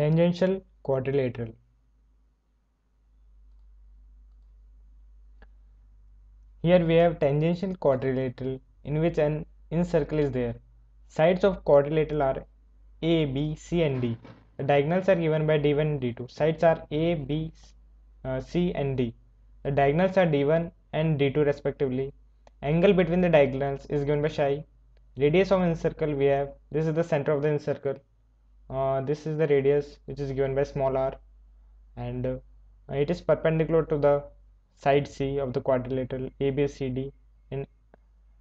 tangential quadrilateral here we have tangential quadrilateral in which an incircle is there sides of quadrilateral are a b c and d the diagonals are given by d1 and d2 sides are a b uh, c and d the diagonals are d1 and d2 respectively angle between the diagonals is given by psi radius of circle we have this is the center of the circle uh, this is the radius which is given by small r and uh, it is perpendicular to the side c of the quadrilateral ABCD and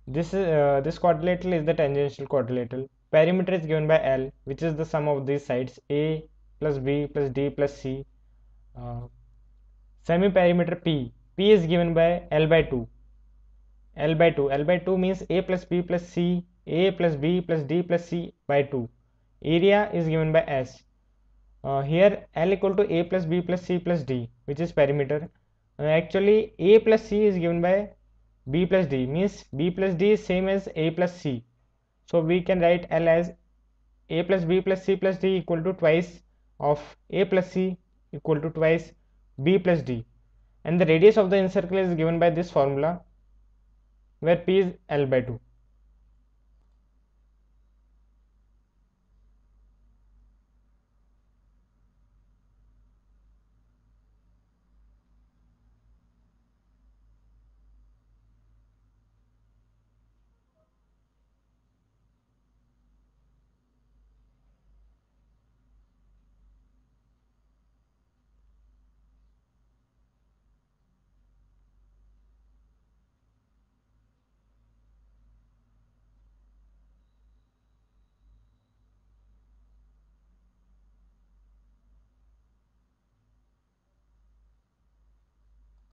this is uh, this quadrilateral is the tangential quadrilateral perimeter is given by L which is the sum of these sides A plus B plus D plus C uh, semi perimeter P P is given by L by 2 L by 2 L by 2 means A plus B plus C A plus B plus D plus C by 2 area is given by s uh, here l equal to a plus b plus c plus d which is perimeter uh, actually a plus c is given by b plus d means b plus d is same as a plus c so we can write l as a plus b plus c plus d equal to twice of a plus c equal to twice b plus d and the radius of the encircle is given by this formula where p is l by 2